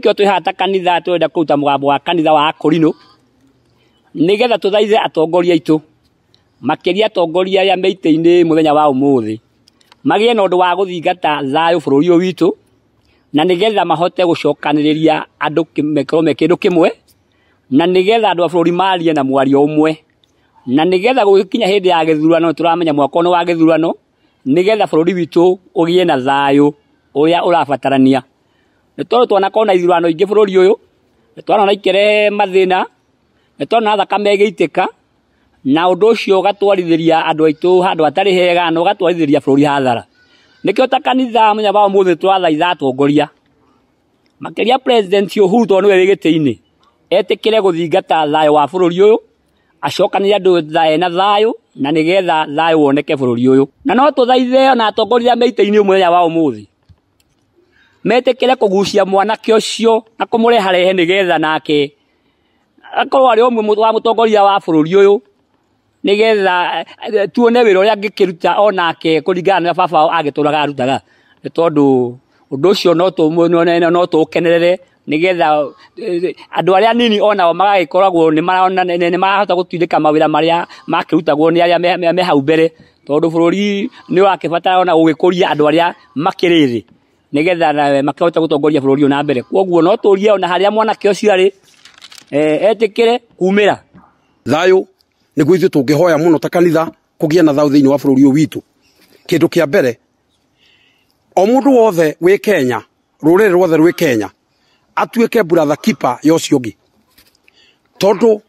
kio tu hata ta kanitha tu renda kå ruta må gambo wa kanitha wa akårinå nä getha tå thaithe atongoria aitå makä atongoria arä a meitä-inä må thenya wa å magä e na å ndå wa gå thingata thayå bå rå na nä getha mahote gå cokanä rä ria andå mekorwo me kä na nä getha andå a bå marie na mwario å na nä getha gå gä kinya hä ndä ya gä thurano tå ramenya mwako nä wa gä thurano nä getha bå na thayå å rä a nä tondå twanakorwo na ithurano ingä bå rå ri å yå nä twarona ikere mathä na nä twarona thakame itä ka na å ndå å cio å gatwarithä ria andå aitå handå hega na å gatwarithä ria bå rå ri hathara nä kä o ta kanitha menya bao må thä twathaitha atongoria makä ria uhuru tondå nä we wä gä tä-inä etä kä re gå thingata thayå wa bå rå ri å yå acokanä andå thae thayå na nä getha thayå woneke bå rå ri å yå na no tå thaithe atongoria me inä å må wa å må thä metĩkĩre kũgucia mwanake ũcio na kũmũreharehe nĩgetha nake akorwo arĩ ũmwe wa mutongoria wa bũrũri ũyũ nĩgetha eh, eh, tuone wiro ũrĩa ngikiruta onake kuringana na baba agituraga arutaga ni tondu undu ũcio no no tũũkenerere nĩgetha eh, andũ arĩa anini onao magagĩkoragwo ni marahota gũtindĩka mawira maria makirutagwo ni aria me hau mbere tondũ bũrũri nĩ ũrakĩbatara ona gugikuria andũ aria makiriri nigetha nawe eh, makahota gutongoria bururi na mbere koguo no turie ona haria mwanake ucio ari eh, etikire kumira thayo ni ithuĩ tungihoya muno ta kanitha kũgĩa na thau thini wa bururi ũyũ witũ kĩndũ kĩa mbere o mũndũ wothe wĩ kenya rũrĩrĩ rwothe rwĩ kenya atuike brother keeper yo ũcio ũngĩ tondũ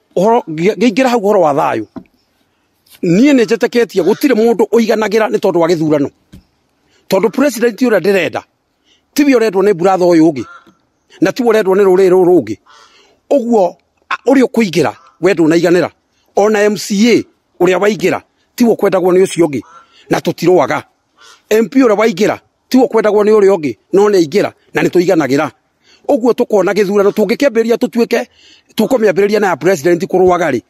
ngĩingĩra hau ũhoro wa thayũ nie nĩ njĩtĩkĩtie gutire mundu uiganagira ni tondũ wa githurano tondũ president ũrĩa ndĩrenda tiwe urendwo nä buratha uyu yå na tiwe å rendwo nä rungi uguo uri rå ngä å guo ona mca uri rä a waingä ra tiwo kwendagwo nä å cio na tutirwaga mp uri rä a waingä ra tiwo kwendagwo nä å rä no nä aingä na ni tuiganagira uguo tukona å guo tå kona gä thurano tå na president kurwaga ri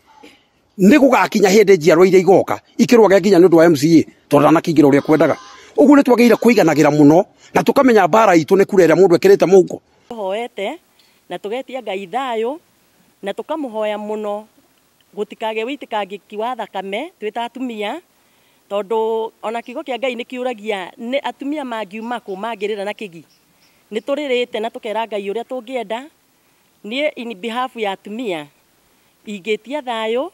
ni nä gå gakinya hä njiarwa iria igoka ikirwaga rwage nginya nä å wa mca tondå ndanakä uri kwendaga uguo nitwagire kuiganagira muno na tukamenya bara itu ni kurera mundu ekirite mungu hoete na tugetia ngai thayo na tukamuhoya muno gutikage witikangiki wa thakame twita atumia tondu ona kiugo kia ngai nikiuragia ni atumia mangiuma kå mangĩrĩra na kĩgi nä tå rä rä te na tå kera ngai å rä a tå ngä enda niä in behalf ya atumia ingä tia thayå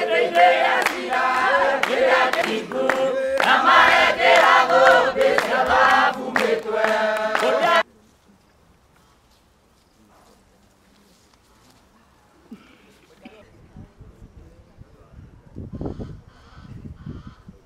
Good